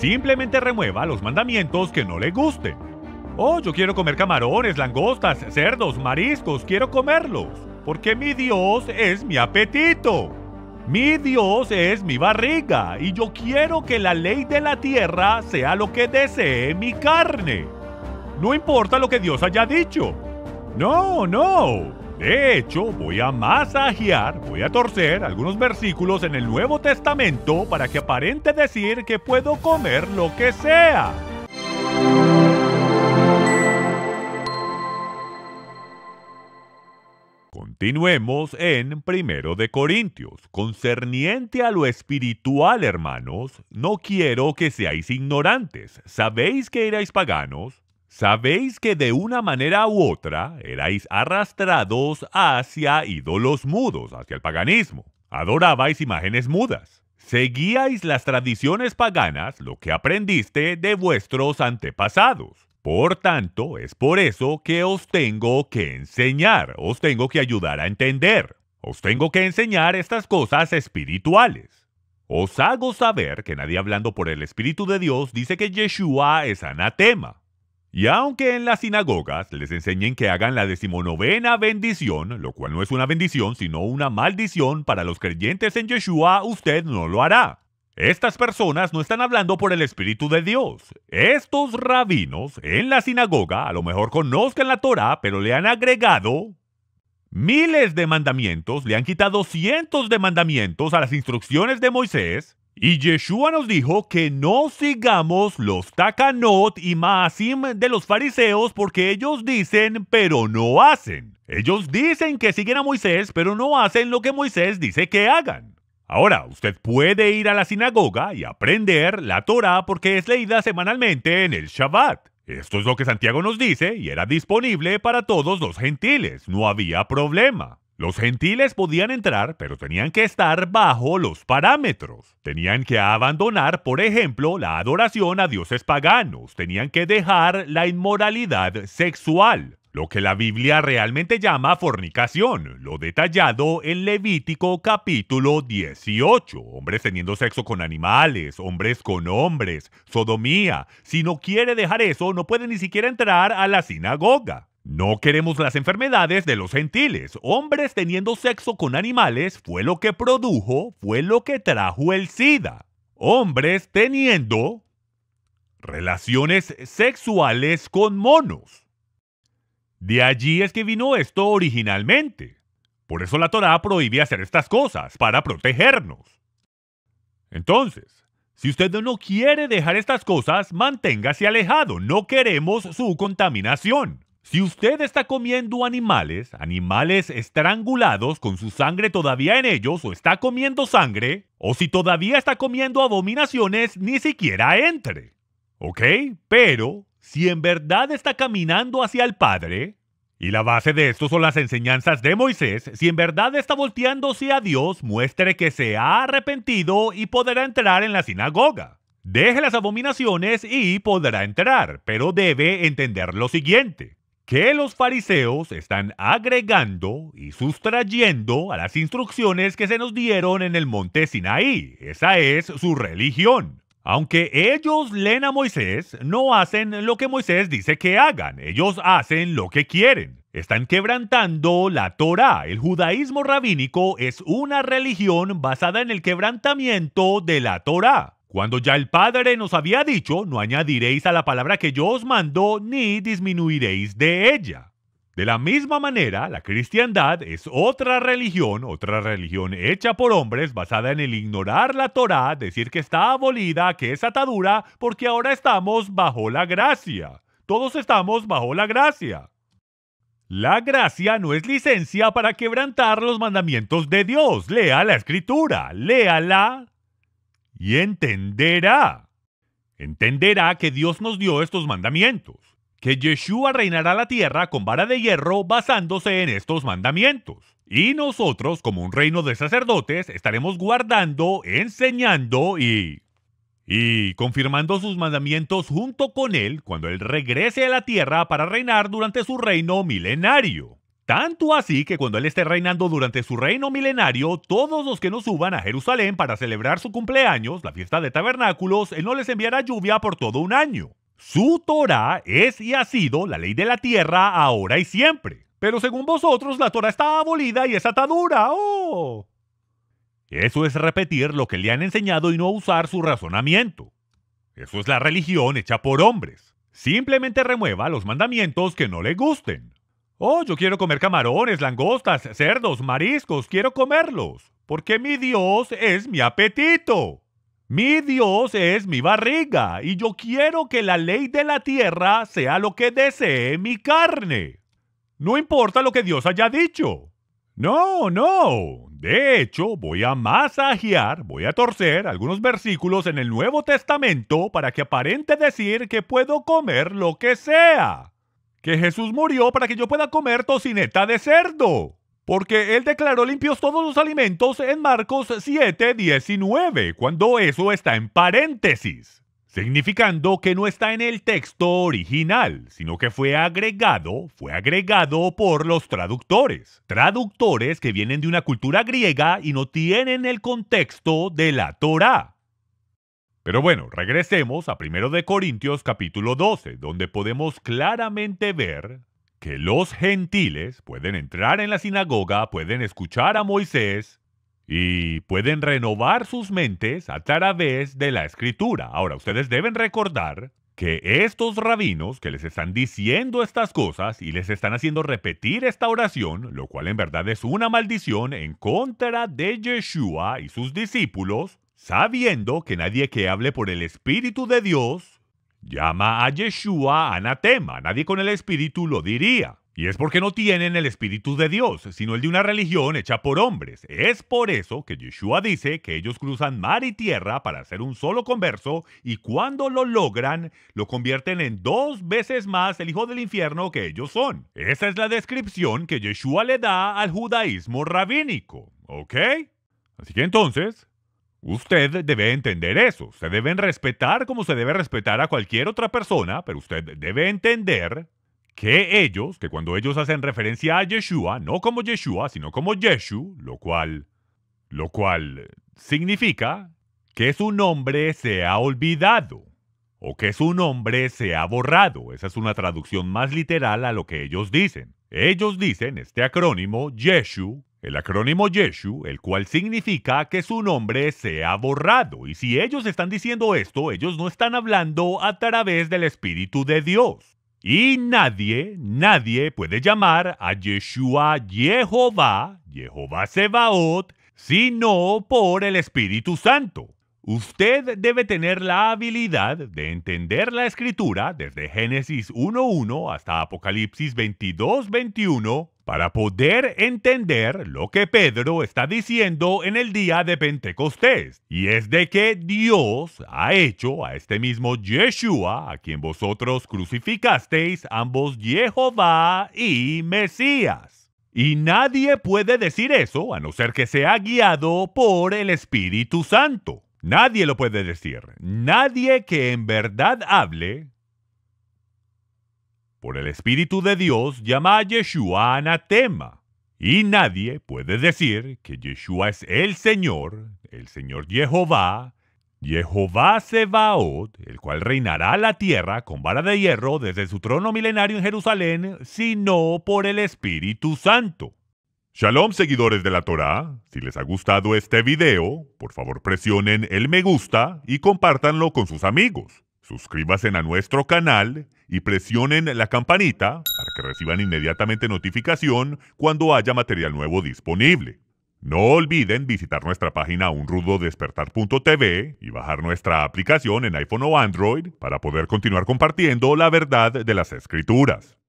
Simplemente remueva los mandamientos que no le gusten. Oh, yo quiero comer camarones, langostas, cerdos, mariscos, quiero comerlos, porque mi Dios es mi apetito. Mi Dios es mi barriga y yo quiero que la ley de la tierra sea lo que desee mi carne. No importa lo que Dios haya dicho. No, no. De hecho, voy a masajear, voy a torcer algunos versículos en el Nuevo Testamento para que aparente decir que puedo comer lo que sea. Continuemos en Primero de Corintios. Concerniente a lo espiritual, hermanos, no quiero que seáis ignorantes. Sabéis que erais paganos, Sabéis que de una manera u otra erais arrastrados hacia ídolos mudos, hacia el paganismo. Adorabais imágenes mudas. Seguíais las tradiciones paganas, lo que aprendiste de vuestros antepasados. Por tanto, es por eso que os tengo que enseñar, os tengo que ayudar a entender, os tengo que enseñar estas cosas espirituales. Os hago saber que nadie hablando por el Espíritu de Dios dice que Yeshua es anatema. Y aunque en las sinagogas les enseñen que hagan la decimonovena bendición, lo cual no es una bendición sino una maldición para los creyentes en Yeshua, usted no lo hará. Estas personas no están hablando por el Espíritu de Dios. Estos rabinos en la sinagoga a lo mejor conozcan la Torah, pero le han agregado miles de mandamientos, le han quitado cientos de mandamientos a las instrucciones de Moisés y Yeshua nos dijo que no sigamos los Takanot y Maasim de los fariseos porque ellos dicen pero no hacen. Ellos dicen que siguen a Moisés pero no hacen lo que Moisés dice que hagan. Ahora, usted puede ir a la sinagoga y aprender la Torah porque es leída semanalmente en el Shabbat. Esto es lo que Santiago nos dice y era disponible para todos los gentiles, no había problema. Los gentiles podían entrar, pero tenían que estar bajo los parámetros. Tenían que abandonar, por ejemplo, la adoración a dioses paganos. Tenían que dejar la inmoralidad sexual, lo que la Biblia realmente llama fornicación, lo detallado en Levítico capítulo 18. Hombres teniendo sexo con animales, hombres con hombres, sodomía. Si no quiere dejar eso, no puede ni siquiera entrar a la sinagoga. No queremos las enfermedades de los gentiles. Hombres teniendo sexo con animales fue lo que produjo, fue lo que trajo el SIDA. Hombres teniendo relaciones sexuales con monos. De allí es que vino esto originalmente. Por eso la Torá prohíbe hacer estas cosas, para protegernos. Entonces, si usted no quiere dejar estas cosas, manténgase alejado. No queremos su contaminación. Si usted está comiendo animales, animales estrangulados con su sangre todavía en ellos, o está comiendo sangre, o si todavía está comiendo abominaciones, ni siquiera entre. ¿Ok? Pero, si en verdad está caminando hacia el Padre, y la base de esto son las enseñanzas de Moisés, si en verdad está volteándose a Dios, muestre que se ha arrepentido y podrá entrar en la sinagoga. Deje las abominaciones y podrá entrar, pero debe entender lo siguiente que los fariseos están agregando y sustrayendo a las instrucciones que se nos dieron en el monte Sinaí. Esa es su religión. Aunque ellos leen a Moisés, no hacen lo que Moisés dice que hagan, ellos hacen lo que quieren. Están quebrantando la Torá. El judaísmo rabínico es una religión basada en el quebrantamiento de la Torá. Cuando ya el Padre nos había dicho, no añadiréis a la palabra que yo os mando, ni disminuiréis de ella. De la misma manera, la cristiandad es otra religión, otra religión hecha por hombres basada en el ignorar la Torá, decir que está abolida, que es atadura, porque ahora estamos bajo la gracia. Todos estamos bajo la gracia. La gracia no es licencia para quebrantar los mandamientos de Dios. Lea la escritura, léala, y entenderá. Entenderá que Dios nos dio estos mandamientos, que Yeshua reinará la tierra con vara de hierro basándose en estos mandamientos. Y nosotros, como un reino de sacerdotes, estaremos guardando, enseñando y... y confirmando sus mandamientos junto con Él cuando Él regrese a la tierra para reinar durante su reino milenario. Tanto así que cuando él esté reinando durante su reino milenario, todos los que no suban a Jerusalén para celebrar su cumpleaños, la fiesta de tabernáculos, él no les enviará lluvia por todo un año. Su Torah es y ha sido la ley de la tierra ahora y siempre. Pero según vosotros, la Torah está abolida y es atadura. ¡Oh! Eso es repetir lo que le han enseñado y no usar su razonamiento. Eso es la religión hecha por hombres. Simplemente remueva los mandamientos que no le gusten. Oh, yo quiero comer camarones, langostas, cerdos, mariscos, quiero comerlos, porque mi Dios es mi apetito. Mi Dios es mi barriga, y yo quiero que la ley de la tierra sea lo que desee mi carne. No importa lo que Dios haya dicho. No, no. De hecho, voy a masajear, voy a torcer algunos versículos en el Nuevo Testamento para que aparente decir que puedo comer lo que sea que Jesús murió para que yo pueda comer tocineta de cerdo. Porque él declaró limpios todos los alimentos en Marcos 7, 19, cuando eso está en paréntesis, significando que no está en el texto original, sino que fue agregado, fue agregado por los traductores. Traductores que vienen de una cultura griega y no tienen el contexto de la Torá. Pero bueno, regresemos a 1 Corintios capítulo 12, donde podemos claramente ver que los gentiles pueden entrar en la sinagoga, pueden escuchar a Moisés y pueden renovar sus mentes a través de la escritura. Ahora, ustedes deben recordar que estos rabinos que les están diciendo estas cosas y les están haciendo repetir esta oración, lo cual en verdad es una maldición en contra de Yeshua y sus discípulos, sabiendo que nadie que hable por el Espíritu de Dios llama a Yeshua anatema. Nadie con el Espíritu lo diría. Y es porque no tienen el Espíritu de Dios, sino el de una religión hecha por hombres. Es por eso que Yeshua dice que ellos cruzan mar y tierra para hacer un solo converso y cuando lo logran, lo convierten en dos veces más el hijo del infierno que ellos son. Esa es la descripción que Yeshua le da al judaísmo rabínico, ¿ok? Así que entonces, Usted debe entender eso. Se deben respetar como se debe respetar a cualquier otra persona, pero usted debe entender que ellos, que cuando ellos hacen referencia a Yeshua, no como Yeshua, sino como Yeshu, lo cual, lo cual significa que su nombre se ha olvidado o que su nombre se ha borrado. Esa es una traducción más literal a lo que ellos dicen. Ellos dicen este acrónimo Yeshu el acrónimo Yeshu, el cual significa que su nombre sea borrado. Y si ellos están diciendo esto, ellos no están hablando a través del Espíritu de Dios. Y nadie, nadie puede llamar a Yeshua Jehová, Jehová Sebaot, sino por el Espíritu Santo. Usted debe tener la habilidad de entender la escritura desde Génesis 1.1 hasta Apocalipsis 22.21 para poder entender lo que Pedro está diciendo en el día de Pentecostés, y es de que Dios ha hecho a este mismo Yeshua, a quien vosotros crucificasteis, ambos Jehová y Mesías. Y nadie puede decir eso a no ser que sea guiado por el Espíritu Santo. Nadie lo puede decir. Nadie que en verdad hable por el Espíritu de Dios llama a Yeshua anatema. Y nadie puede decir que Yeshua es el Señor, el Señor Jehová, Jehová Sebaot, el cual reinará la tierra con vara de hierro desde su trono milenario en Jerusalén, sino por el Espíritu Santo. Shalom seguidores de la Torá, si les ha gustado este video, por favor presionen el me gusta y compártanlo con sus amigos. Suscríbanse a nuestro canal y presionen la campanita para que reciban inmediatamente notificación cuando haya material nuevo disponible. No olviden visitar nuestra página unrudodespertar.tv y bajar nuestra aplicación en iPhone o Android para poder continuar compartiendo la verdad de las escrituras.